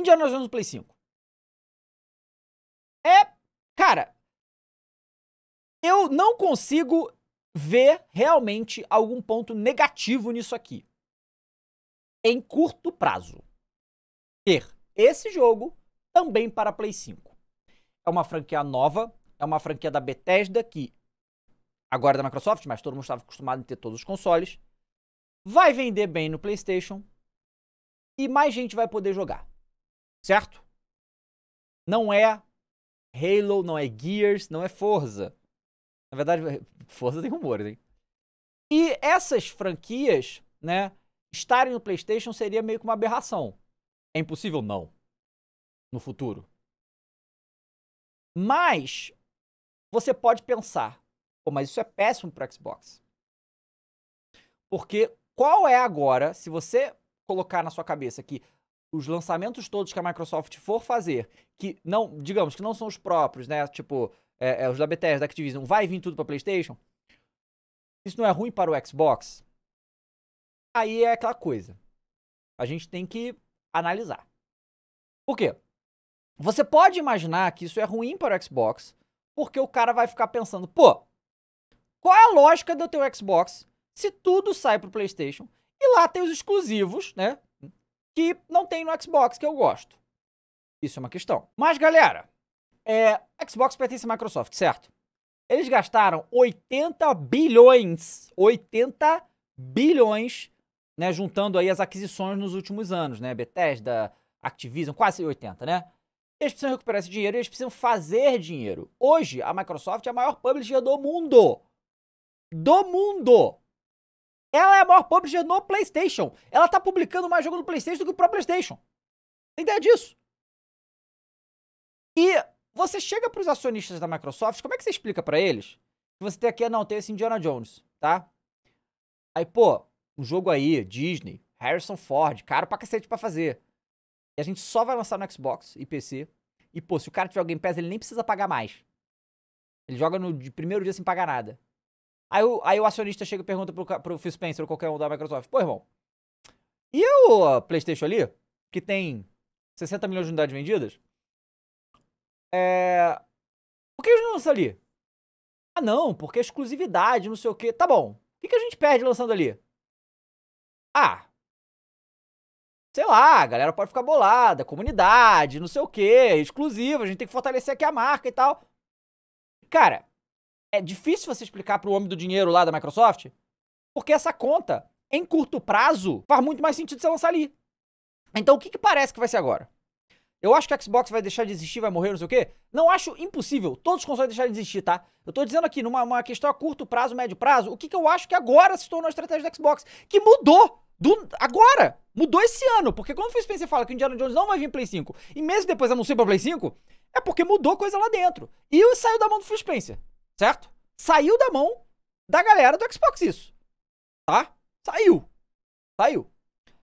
Indiana Jones Play 5. É, cara, eu não consigo ver realmente algum ponto negativo nisso aqui. Em curto prazo. Ter esse jogo também para Play 5. É uma franquia nova, é uma franquia da Bethesda que agora é da Microsoft, mas todo mundo estava acostumado a ter todos os consoles. Vai vender bem no PlayStation e mais gente vai poder jogar. Certo? Não é Halo, não é Gears, não é Forza. Na verdade, Forza tem rumores, hein? E essas franquias, né, estarem no PlayStation seria meio que uma aberração. É impossível? Não. No futuro. Mas você pode pensar, pô, mas isso é péssimo para Xbox. Porque qual é agora, se você colocar na sua cabeça que os lançamentos todos que a Microsoft for fazer, que não, digamos que não são os próprios, né? Tipo, é, é, os da Bethesda, da Activision, vai vir tudo para PlayStation? Isso não é ruim para o Xbox? Aí é aquela coisa. A gente tem que analisar. Por quê? Você pode imaginar que isso é ruim para o Xbox, porque o cara vai ficar pensando, pô, qual é a lógica do teu Xbox se tudo sai para o PlayStation e lá tem os exclusivos, né? que não tem no Xbox que eu gosto. Isso é uma questão. Mas, galera, é, Xbox pertence à Microsoft, certo? Eles gastaram 80 bilhões, 80 bilhões, né, juntando aí as aquisições nos últimos anos, né, Bethesda, Activision, quase 80, né? Eles precisam recuperar esse dinheiro, eles precisam fazer dinheiro. Hoje, a Microsoft é a maior publisher do mundo. Do mundo! Ela é a maior publisher no PlayStation. Ela tá publicando mais jogo no PlayStation do que o próprio PlayStation. Tem ideia disso? E você chega para os acionistas da Microsoft, como é que você explica para eles que você tem aqui, ah, não, tem esse Indiana Jones, tá? Aí, pô, um jogo aí, Disney, Harrison Ford, caro pra cacete pra fazer. E a gente só vai lançar no Xbox e PC. E, pô, se o cara tiver alguém Game Pass, ele nem precisa pagar mais. Ele joga no primeiro dia sem pagar nada. Aí o, aí o acionista chega e pergunta pro, pro Phil Spencer ou qualquer um da Microsoft: pô, irmão, e o PlayStation ali, que tem 60 milhões de unidades vendidas? É. Por que eles não lançam ali? Ah, não, porque é exclusividade, não sei o quê. Tá bom. O que, que a gente perde lançando ali? Ah. Sei lá, a galera pode ficar bolada, comunidade, não sei o quê, exclusivo, a gente tem que fortalecer aqui a marca e tal. Cara, é difícil você explicar para o homem do dinheiro lá da Microsoft, porque essa conta, em curto prazo, faz muito mais sentido você lançar ali. Então, o que, que parece que vai ser agora? Eu acho que a Xbox vai deixar de existir, vai morrer, não sei o quê. Não acho impossível todos os consoles deixarem de existir, tá? Eu tô dizendo aqui, numa uma questão a curto prazo, médio prazo, o que, que eu acho que agora se tornou a estratégia da Xbox? Que mudou! Do, agora! Mudou esse ano! Porque quando o Phil Spencer fala que o Indiana Jones não vai vir Play 5 e meses depois anunciou pra Play 5, é porque mudou coisa lá dentro. E saiu da mão do Phil Spencer. Certo? Saiu da mão da galera do Xbox isso. Tá? Saiu. Saiu.